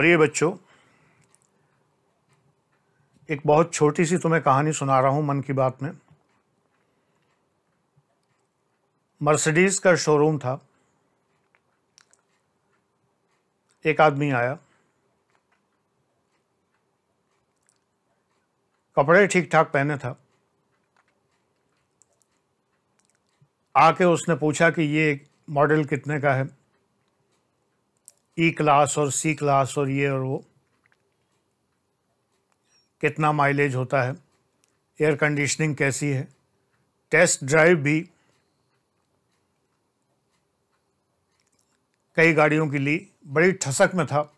प्रिय बच्चों एक बहुत छोटी सी तुम्हें कहानी सुना रहा हूं मन की बात में मर्सिडीज का शोरूम था एक आदमी आया कपड़े ठीक ठाक पहने था आके उसने पूछा कि ये मॉडल कितने का है ई e क्लास और सी क्लास और ये और वो कितना माइलेज होता है एयर कंडीशनिंग कैसी है टेस्ट ड्राइव भी कई गाड़ियों की ली बड़ी ठसक में था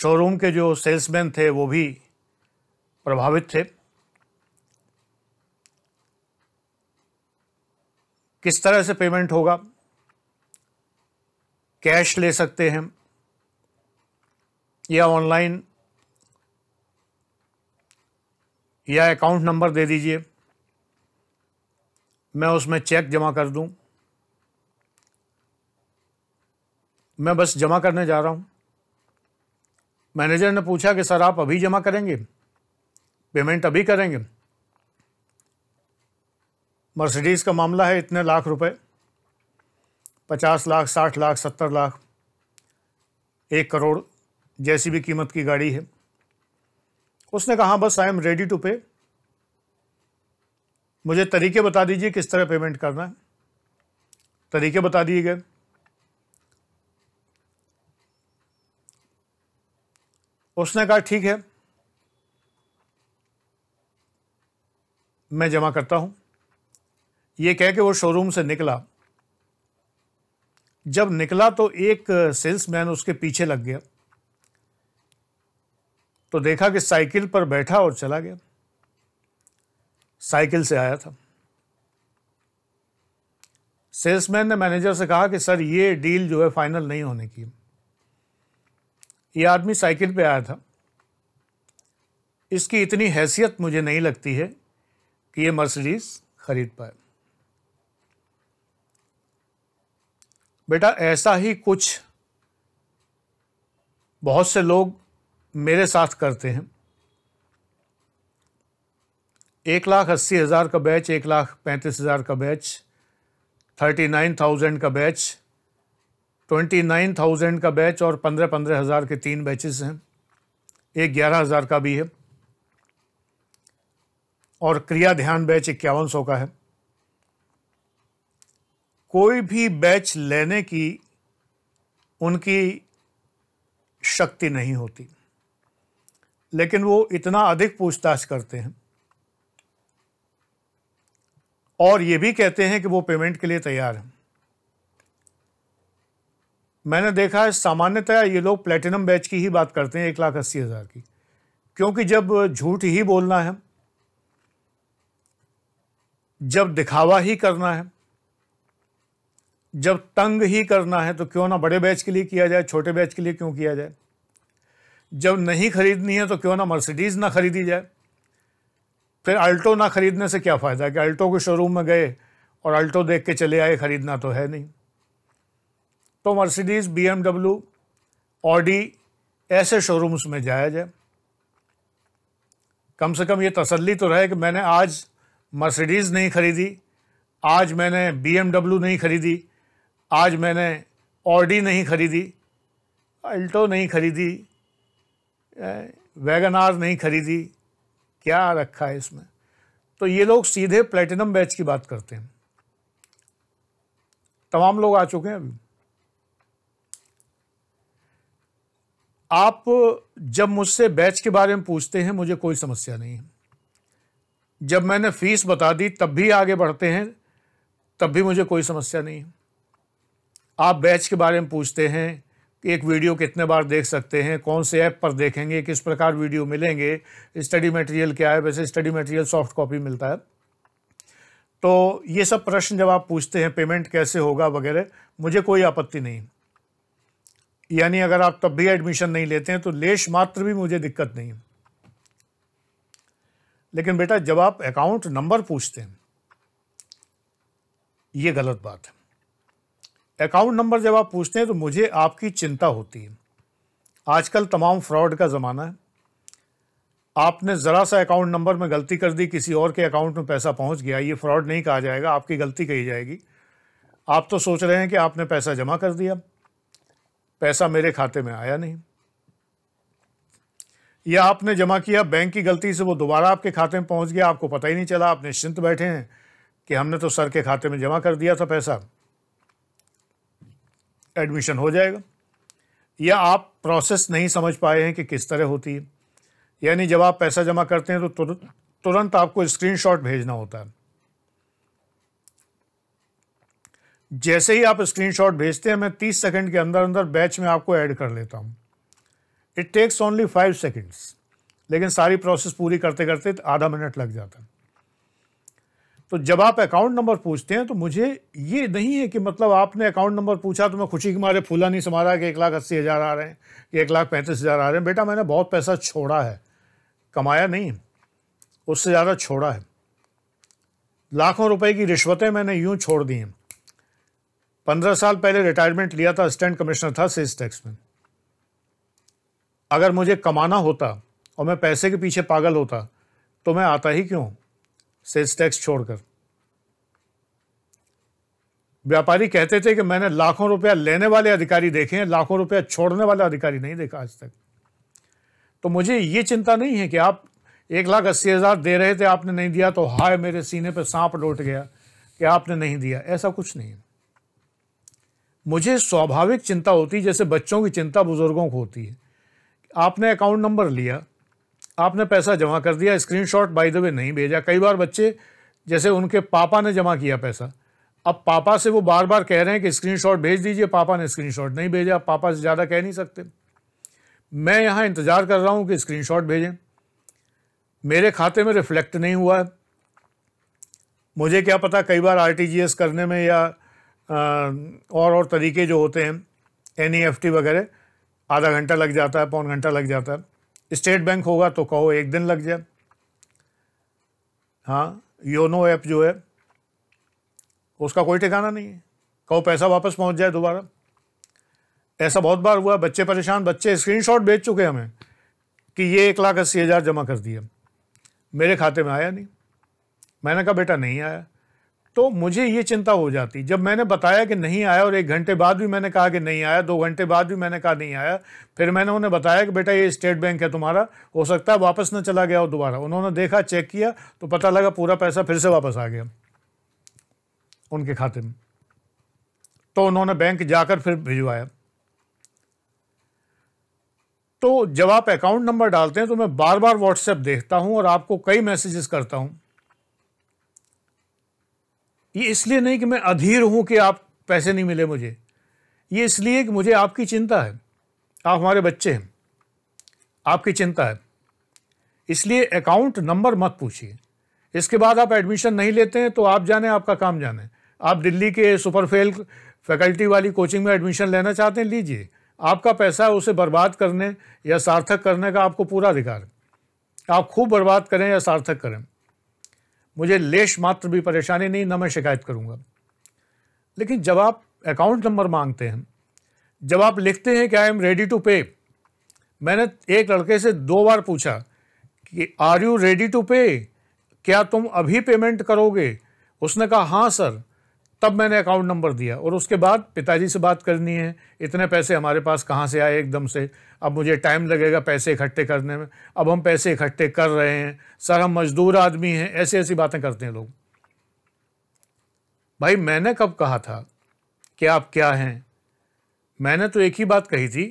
शोरूम के जो सेल्समैन थे वो भी प्रभावित थे किस तरह से पेमेंट होगा कैश ले सकते हैं या ऑनलाइन या अकाउंट नंबर दे दीजिए मैं उसमें चेक जमा कर दूं मैं बस जमा करने जा रहा हूं मैनेजर ने पूछा कि सर आप अभी जमा करेंगे पेमेंट अभी करेंगे मर्सिडीज़ का मामला है इतने लाख रुपए पचास लाख साठ लाख सत्तर लाख एक करोड़ जैसी भी कीमत की गाड़ी है उसने कहा बस आई एम रेडी टू पे मुझे तरीके बता दीजिए किस तरह पेमेंट करना है तरीके बता दिए गए उसने कहा ठीक है मैं जमा करता हूं यह कह के वो शोरूम से निकला जब निकला तो एक सेल्समैन उसके पीछे लग गया तो देखा कि साइकिल पर बैठा और चला गया साइकिल से आया था सेल्समैन ने मैनेजर से कहा कि सर ये डील जो है फाइनल नहीं होने की ये आदमी साइकिल पे आया था इसकी इतनी हैसियत मुझे नहीं लगती है कि ये मर्सिडीज़ ख़रीद पाए बेटा ऐसा ही कुछ बहुत से लोग मेरे साथ करते हैं एक लाख अस्सी हज़ार का बैच एक लाख पैंतीस हज़ार का बैच थर्टी नाइन थाउजेंड का बैच ट्वेंटी नाइन थाउजेंड का बैच और पंद्रह पंद्रह हज़ार के तीन बैचेस हैं एक ग्यारह हज़ार का भी है और क्रिया ध्यान बैच इक्यावन सौ का है कोई भी बैच लेने की उनकी शक्ति नहीं होती लेकिन वो इतना अधिक पूछताछ करते हैं और ये भी कहते हैं कि वो पेमेंट के लिए तैयार हैं मैंने देखा है सामान्यतया ये लोग प्लेटिनम बैच की ही बात करते हैं एक लाख अस्सी हज़ार की क्योंकि जब झूठ ही बोलना है जब दिखावा ही करना है जब तंग ही करना है तो क्यों ना बड़े बैच के लिए किया जाए छोटे बैच के लिए क्यों किया जाए जब नहीं खरीदनी है तो क्यों ना मर्सिडीज़ ना खरीदी जाए फिर अल्टो ना खरीदने से क्या फ़ायदा है कि अल्टो के शोरूम में गए और अल्टो देख के चले आए ख़रीदना तो है नहीं तो मर्सिडीज़ बी एम डब्ल्यू ऑडी ऐसे शोरूम्स में जाया जाए कम से कम ये तसल्ली तो रहे कि मैंने आज मर्सिडीज़ नहीं खरीदी आज मैंने बी नहीं खरीदी आज मैंने ऑडी नहीं खरीदी अल्टो नहीं खरीदी वैगन आर नहीं खरीदी क्या रखा है इसमें तो ये लोग सीधे प्लेटिनम बैच की बात करते हैं तमाम लोग आ चुके हैं अभी आप जब मुझसे बैच के बारे में पूछते हैं मुझे कोई समस्या नहीं है जब मैंने फीस बता दी तब भी आगे बढ़ते हैं तब भी मुझे कोई समस्या नहीं है आप बैच के बारे में पूछते हैं कि एक वीडियो कितने बार देख सकते हैं कौन से ऐप पर देखेंगे किस प्रकार वीडियो मिलेंगे स्टडी मटेरियल क्या है वैसे स्टडी मटेरियल सॉफ्ट कॉपी मिलता है तो ये सब प्रश्न जब आप पूछते हैं पेमेंट कैसे होगा वगैरह मुझे कोई आपत्ति नहीं यानी अगर आप तब भी एडमिशन नहीं लेते हैं तो लेश मात्र भी मुझे दिक्कत नहीं लेकिन बेटा जब आप अकाउंट नंबर पूछते हैं ये गलत बात है अकाउंट नंबर जब आप पूछते हैं तो मुझे आपकी चिंता होती है आजकल तमाम फ्रॉड का ज़माना है आपने ज़रा सा अकाउंट नंबर में गलती कर दी किसी और के अकाउंट में पैसा पहुंच गया ये फ्रॉड नहीं कहा जाएगा आपकी गलती कही जाएगी आप तो सोच रहे हैं कि आपने पैसा जमा कर दिया पैसा मेरे खाते में आया नहीं या आपने जमा किया बैंक की गलती से वो दोबारा आपके खाते में पहुंच गया आपको पता ही नहीं चला आप निश्चिंत बैठे हैं कि हमने तो सर के खाते में जमा कर दिया था पैसा एडमिशन हो जाएगा या आप प्रोसेस नहीं समझ पाए हैं कि किस तरह होती है यानी जब आप पैसा जमा करते हैं तो तुरंत आपको स्क्रीनशॉट भेजना होता है जैसे ही आप स्क्रीनशॉट भेजते हैं मैं 30 सेकंड के अंदर अंदर बैच में आपको ऐड कर लेता हूं it takes only five seconds लेकिन सारी प्रोसेस पूरी करते करते आधा मिनट लग जाता है तो जब आप अकाउंट नंबर पूछते हैं तो मुझे ये नहीं है कि मतलब आपने अकाउंट नंबर पूछा तो मैं खुशी के मारे फूला नहीं समा रहा कि एक लाख अस्सी हज़ार आ रहे हैं कि एक लाख पैंतीस हज़ार आ रहे हैं बेटा मैंने बहुत पैसा छोड़ा है कमाया नहीं उससे ज़्यादा छोड़ा है लाखों रुपए की रिश्वतें मैंने यूँ छोड़ दी हैं पंद्रह साल पहले रिटायरमेंट लिया था असिस्टेंट कमिश्नर था सेल्स टैक्स में अगर मुझे कमाना होता और मैं पैसे के पीछे पागल होता तो मैं आता ही क्यों सेल्स टैक्स छोड़कर व्यापारी कहते थे कि मैंने लाखों रुपया लेने वाले अधिकारी देखे हैं लाखों रुपया छोड़ने वाला अधिकारी नहीं देखा आज तक तो मुझे ये चिंता नहीं है कि आप एक लाख अस्सी हज़ार दे रहे थे आपने नहीं दिया तो हाय मेरे सीने पर सांप लौट गया कि आपने नहीं दिया ऐसा कुछ नहीं है मुझे स्वाभाविक चिंता होती जैसे बच्चों की चिंता बुज़ुर्गों को होती है आपने अकाउंट नंबर लिया आपने पैसा जमा कर दिया स्क्रीनशॉट बाय द वे नहीं भेजा कई बार बच्चे जैसे उनके पापा ने जमा किया पैसा अब पापा से वो बार बार कह रहे हैं कि स्क्रीनशॉट भेज दीजिए पापा ने स्क्रीनशॉट नहीं भेजा पापा से ज़्यादा कह नहीं सकते मैं यहाँ इंतज़ार कर रहा हूँ कि स्क्रीनशॉट भेजें मेरे खाते में रिफ्लेक्ट नहीं हुआ है मुझे क्या पता कई बार आरटीजीएस करने में या आ, और और तरीके जो होते हैं एनईएफटी e वगैरह आधा घंटा लग जाता है पौन घंटा लग जाता है स्टेट बैंक होगा तो कहो एक दिन लग जाए हाँ योनो ऐप जो है उसका कोई ठिकाना नहीं है कहो पैसा वापस पहुंच जाए दोबारा ऐसा बहुत बार हुआ बच्चे परेशान बच्चे स्क्रीनशॉट भेज चुके हमें कि ये एक लाख अस्सी हज़ार जमा कर दिया मेरे खाते में आया नहीं मैंने कहा बेटा नहीं आया तो मुझे ये चिंता हो जाती जब मैंने बताया कि नहीं आया और एक घंटे बाद भी मैंने कहा कि नहीं आया दो घंटे बाद भी मैंने कहा नहीं आया फिर मैंने उन्हें बताया कि बेटा ये स्टेट बैंक है तुम्हारा हो सकता है वापस ना चला गया हो दोबारा उन्होंने देखा चेक किया तो पता लगा पूरा पैसा फिर से वापस आ गया उनके खाते में तो उन्होंने बैंक जाकर फिर भिजवाया तो जब आप अकाउंट नंबर डालते हैं तो मैं बार बार व्हाट्सएप देखता हूं और आपको कई मैसेजेस करता हूं ये इसलिए नहीं कि मैं अधीर हूं कि आप पैसे नहीं मिले मुझे ये इसलिए कि मुझे आपकी चिंता है आप हमारे बच्चे हैं आपकी चिंता है इसलिए अकाउंट नंबर मत पूछिए इसके बाद आप एडमिशन नहीं लेते हैं तो आप जाने आपका काम जाने आप दिल्ली के सुपर फेल फैकल्टी वाली कोचिंग में एडमिशन लेना चाहते हैं लीजिए आपका पैसा है उसे बर्बाद करने या सार्थक करने का आपको पूरा अधिकार है आप खूब बर्बाद करें या सार्थक करें मुझे लेश मात्र भी परेशानी नहीं ना मैं शिकायत करूँगा लेकिन जब आप अकाउंट नंबर मांगते हैं जब आप लिखते हैं कि आई एम रेडी टू पे मैंने एक लड़के से दो बार पूछा कि आर यू रेडी टू पे क्या तुम अभी पेमेंट करोगे उसने कहा हाँ सर तब मैंने अकाउंट नंबर दिया और उसके बाद पिताजी से बात करनी है इतने पैसे हमारे पास कहाँ से आए एकदम से अब मुझे टाइम लगेगा पैसे इकट्ठे करने में अब हम पैसे इकट्ठे कर रहे हैं सर हम मजदूर आदमी हैं ऐसी ऐसी बातें करते हैं लोग भाई मैंने कब कहा था कि आप क्या हैं मैंने तो एक ही बात कही थी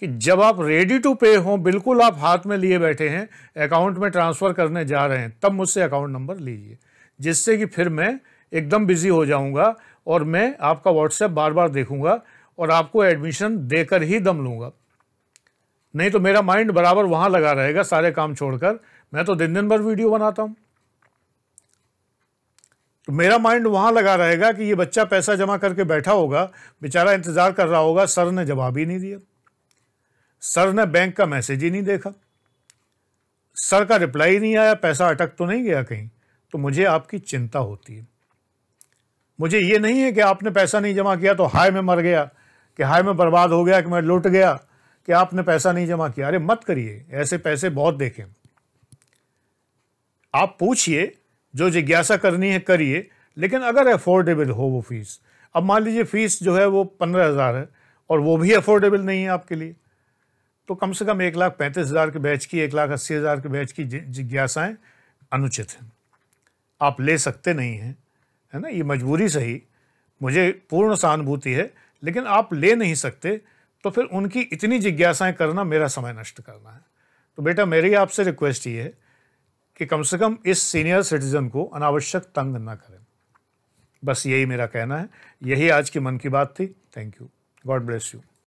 कि जब आप रेडी टू पे हों बिल्कुल आप हाथ में लिए बैठे हैं अकाउंट में ट्रांसफ़र करने जा रहे हैं तब मुझसे अकाउंट नंबर लीजिए जिससे कि फिर मैं एकदम बिज़ी हो जाऊँगा और मैं आपका व्हाट्सएप बार बार देखूँगा और आपको एडमिशन देकर ही दम लूँगा नहीं तो मेरा माइंड बराबर वहाँ लगा रहेगा सारे काम छोड़कर मैं तो दिन दिन भर वीडियो बनाता हूँ तो मेरा माइंड वहाँ लगा रहेगा कि ये बच्चा पैसा जमा करके बैठा होगा बेचारा इंतज़ार कर रहा होगा सर ने जवाब ही नहीं दिया सर ने बैंक का मैसेज ही नहीं देखा सर का रिप्लाई नहीं आया पैसा अटक तो नहीं गया कहीं तो मुझे आपकी चिंता होती है मुझे ये नहीं है कि आपने पैसा नहीं जमा किया तो हाय में मर गया कि हाय में बर्बाद हो गया कि मैं लुट गया कि आपने पैसा नहीं जमा किया अरे मत करिए ऐसे पैसे बहुत देखें आप पूछिए जो जिज्ञासा करनी है करिए लेकिन अगर अफोर्डेबल हो वो फीस अब मान लीजिए फीस जो है वो पंद्रह हज़ार है और वो भी अफोर्डेबल नहीं है आपके लिए तो कम से कम एक लाख पैंतीस हज़ार के बैच की एक लाख अस्सी हज़ार के बैच की जिज्ञासाएँ अनुचित हैं आप ले सकते नहीं हैं है ना ये मजबूरी सही मुझे पूर्ण सहानुभूति है लेकिन आप ले नहीं सकते तो फिर उनकी इतनी जिज्ञासाएं करना मेरा समय नष्ट करना है तो बेटा मेरी आपसे रिक्वेस्ट ये है कि कम से कम इस सीनियर सिटीज़न को अनावश्यक तंग ना करें बस यही मेरा कहना है यही आज की मन की बात थी thank you God bless you